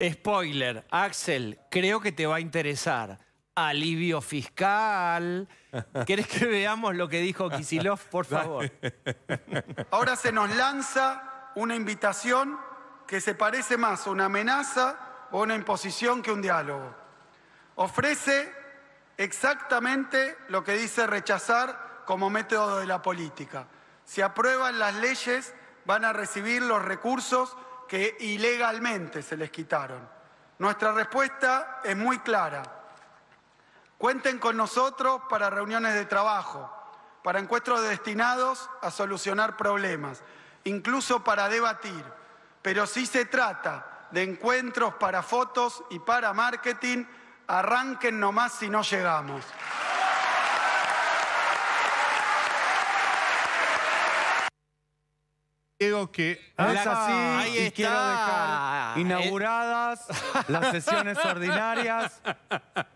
Spoiler, Axel, creo que te va a interesar. Alivio fiscal. ¿Querés que veamos lo que dijo Kisilov, por favor? Ahora se nos lanza una invitación que se parece más a una amenaza o una imposición que un diálogo. Ofrece exactamente lo que dice rechazar como método de la política. Si aprueban las leyes, van a recibir los recursos que ilegalmente se les quitaron. Nuestra respuesta es muy clara. Cuenten con nosotros para reuniones de trabajo, para encuentros destinados a solucionar problemas, incluso para debatir. Pero si se trata de encuentros para fotos y para marketing, arranquen nomás si no llegamos. Digo que... Ah, es así y quiero dejar eh, inauguradas las sesiones ordinarias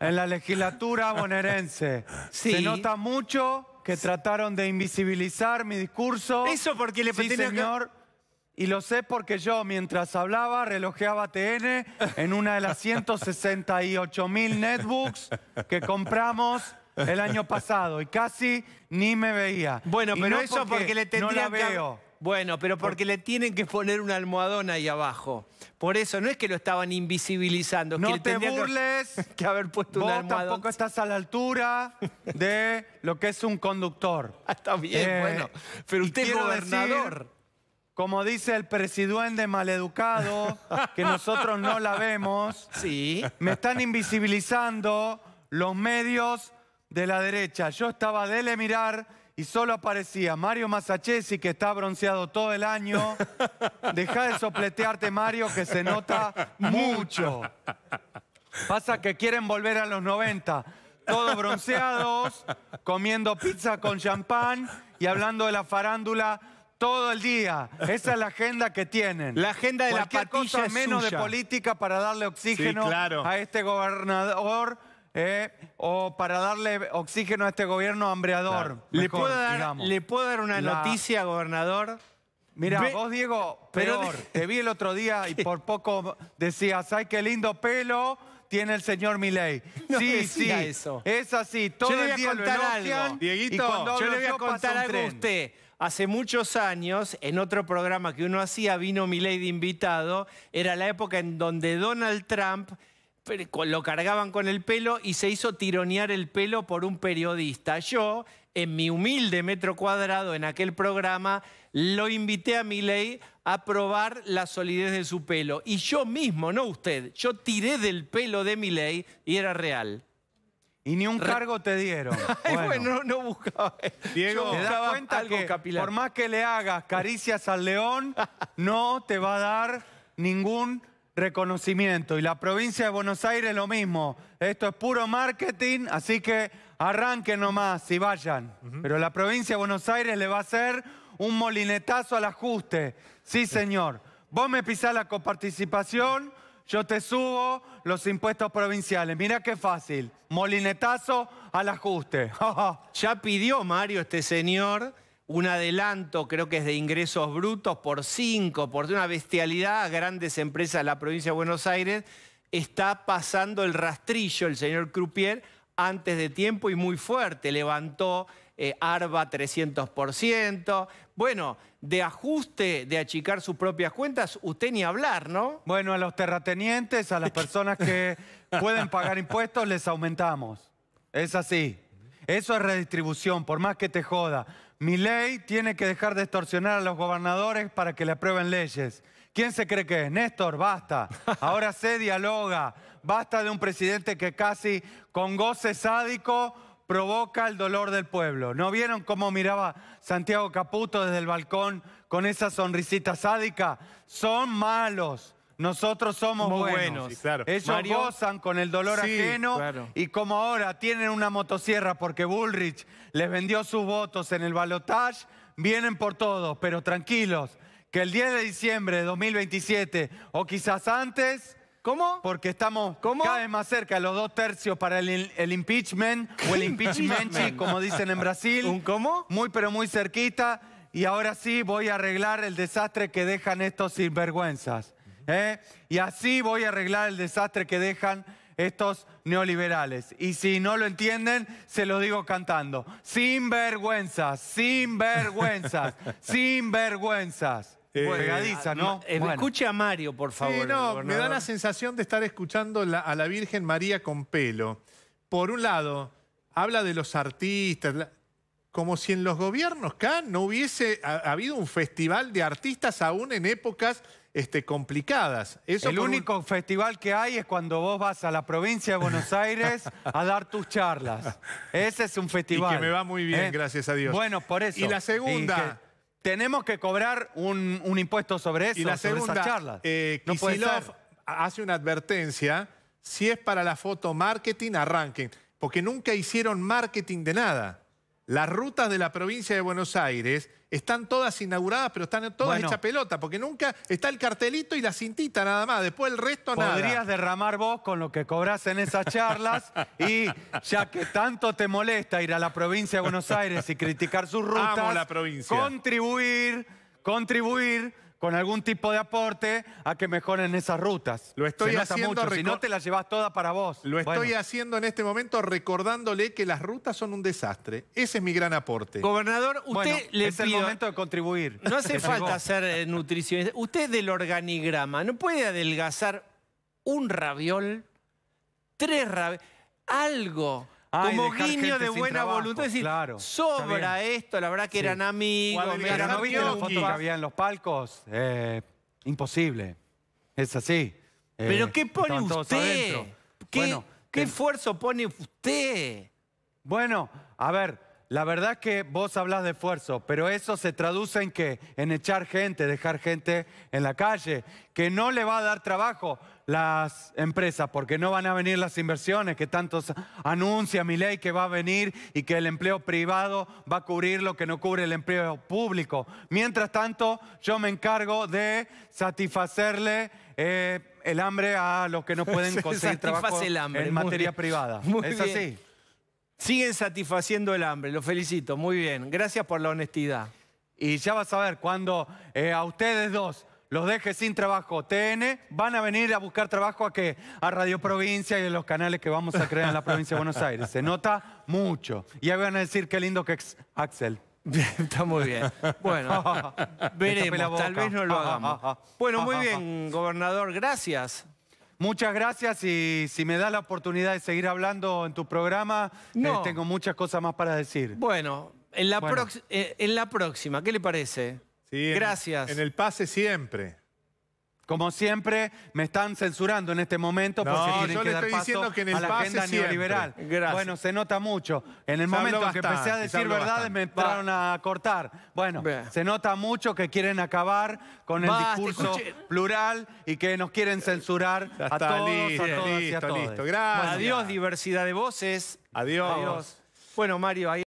en la legislatura bonaerense. Se nota mucho que trataron de invisibilizar mi discurso. Eso porque le sí, señor. Y lo sé porque yo, mientras hablaba, relojeaba TN en una de las 168 mil netbooks que compramos el año pasado. Y casi ni me veía. Bueno, pero eso porque, le tendría no la que... veo. Bueno, pero porque le tienen que poner una almohadón ahí abajo. Por eso, no es que lo estaban invisibilizando. No que te burles. Que, haber puesto tampoco estás a la altura de lo que es un conductor. Ah, está bien, eh, bueno. Pero usted es gobernador. como dice el presiduende maleducado, que nosotros no la vemos. Sí. Me están invisibilizando los medios de la derecha. Yo estaba dele mirar y solo aparecía Mario Masachesi, que está bronceado todo el año. Deja de sopletearte, Mario, que se nota mucho. Pasa que quieren volver a los 90, todos bronceados, comiendo pizza con champán y hablando de la farándula todo el día. Esa es la agenda que tienen. La agenda de la patilla menos de política para darle oxígeno a este gobernador eh, o para darle oxígeno a este gobierno hambreador. ¿Le, puedo dar, una noticia, gobernador? Mira, vos, Diego, Te vi el otro día y por poco decías, ay, qué lindo pelo tiene el señor Milei. sí, sí, eso. es así. Todo yo le voy algo. Dieguito, yo le voy a contar algo a usted. Hace muchos años, en otro programa que uno hacía, vino Milei de invitado. Era la época en donde Donald Trump lo cargaban con el pelo y se hizo tironear el pelo por un periodista. Yo, en mi humilde metro cuadrado en aquel programa, lo invité a ley a probar la solidez de su pelo. Y yo mismo, no usted, yo tiré del pelo de ley y era real. Y ni un cargo te dieron. bueno, no buscaba. Diego, te capilar? por más que le hagas caricias al león, no te va a dar ningún reconocimiento. Y la provincia de Buenos Aires lo mismo. Esto es puro marketing, así que arranquen nomás y vayan. Pero la provincia de Buenos Aires le va a hacer un molinetazo al ajuste. Sí, señor. Vos me pisás la coparticipación, yo te subo los impuestos provinciales. Mira qué fácil. Molinetazo al ajuste. ya pidió Mario este señor un adelanto, creo que es de ingresos brutos, por cinco, por una bestialidad grandes empresas de la provincia de Buenos Aires, está pasando el rastrillo el señor Crupier antes de tiempo y muy fuerte. Levantó eh, ARBA 300%. Bueno, de ajuste, de achicar sus propias cuentas, usted ni hablar, ¿no? Bueno, a los terratenientes, a las personas que pueden pagar impuestos, les aumentamos. Es así. Eso es redistribución, por más que te joda. Mi ley tiene que dejar de extorsionar a los gobernadores para que le aprueben leyes. ¿Quién se cree que es? Néstor, basta. Ahora se dialoga. Basta de un presidente que casi con goce sádico provoca el dolor del pueblo. ¿No vieron cómo miraba Santiago Caputo desde el balcón con esa sonrisita sádica? Son malos. Nosotros somos buenos. Ellos gozan con el dolor ajeno y como ahora tienen una motosierra porque Bullrich les vendió sus votos en el balotaje, vienen por todos, pero tranquilos, que el 10 de diciembre de 2027 o quizás antes... ¿Cómo? Porque estamos cada vez más cerca los dos tercios para el, impeachment o el impeachment, como dicen en Brasil. ¿Un cómo? Muy pero muy cerquita. Y ahora sí voy a arreglar el desastre que dejan estos sinvergüenzas. ¿eh? Y así voy a arreglar el desastre que dejan estos neoliberales. Y si no lo entienden, se lo digo cantando. Sin vergüenzas, sin vergüenzas, sin vergüenzas. Eh, ah, ¿no? Eh, escuche a Mario, por favor. Sí, no, me da la sensación de estar escuchando a la Virgen María con pelo. Por un lado, habla de los artistas, como si en los gobiernos acá no hubiese habido un festival de artistas aún en épocas este, complicadas. el único festival que hay es cuando vos vas a la provincia de Buenos Aires a dar tus charlas. Ese es un festival. Y que me va muy bien, eh, gracias a Dios. Bueno, por eso. Y la segunda... tenemos que cobrar un, impuesto sobre eso, y la segunda, esas charlas. Eh, hace una advertencia, si es para la foto marketing, arranquen, porque nunca hicieron marketing de nada las rutas de la provincia de Buenos Aires están todas inauguradas, pero están todas hechas hecha pelota, porque nunca está el cartelito y la cintita nada más, después el resto Podrías nada. Podrías derramar vos con lo que cobras en esas charlas y ya que tanto te molesta ir a la provincia de Buenos Aires y criticar sus rutas, la provincia. contribuir, contribuir con algún tipo de aporte a que mejoren esas rutas. Lo estoy haciendo Si no te las llevas toda para vos. Lo estoy haciendo en este momento recordándole que las rutas son un desastre. Ese es mi gran aporte. Gobernador, usted bueno, le es el momento de contribuir. No hace falta ser eh, nutricionista. Usted del organigrama no puede adelgazar un raviol, tres ravioles, algo como guiño de buena voluntad. Es decir, sobra esto, la verdad que eran amigos. ¿no viste fotos que había en los palcos? Eh, imposible. Es así. Eh, ¿Pero qué pone usted? ¿Qué, esfuerzo pone usted? Bueno, a ver... La verdad es que vos hablas de esfuerzo, pero eso se traduce en qué? En echar gente, dejar gente en la calle, que no le va a dar trabajo las empresas, porque no van a venir las inversiones que tanto anuncia mi ley que va a venir y que el empleo privado va a cubrir lo que no cubre el empleo público. Mientras tanto, yo me encargo de satisfacerle eh, el hambre a los que no pueden conseguir trabajo el hambre, en materia privada. es así. Siguen satisfaciendo el hambre, lo felicito, muy bien. Gracias por la honestidad. Y ya vas a ver, cuando eh, a ustedes dos los deje sin trabajo, TN, van a venir a buscar trabajo a que a Radio Provincia y a los canales que vamos a crear en la provincia de Buenos Aires. Se nota mucho. Y ahí van a decir qué lindo que es Axel. Está muy bien. Bueno, veremos. Tal vez no lo hagamos. Bueno, muy bien, gobernador. Gracias. Muchas gracias y si me da la oportunidad de seguir hablando en tu programa, eh, tengo muchas cosas más para decir. Bueno, en la, eh, próxima, ¿qué le parece? gracias. en el pase siempre. Como siempre, me están censurando en este momento porque no, tienen que le estoy paso en el a la agenda neoliberal. Bueno, se nota mucho. En el momento momento que empecé a decir verdades me entraron a cortar. Bueno, se nota mucho que quieren acabar con el discurso plural y que nos quieren censurar a todos, a todas y a todos. gracias. adiós, diversidad de voces. Adiós. adiós. Bueno, Mario, ahí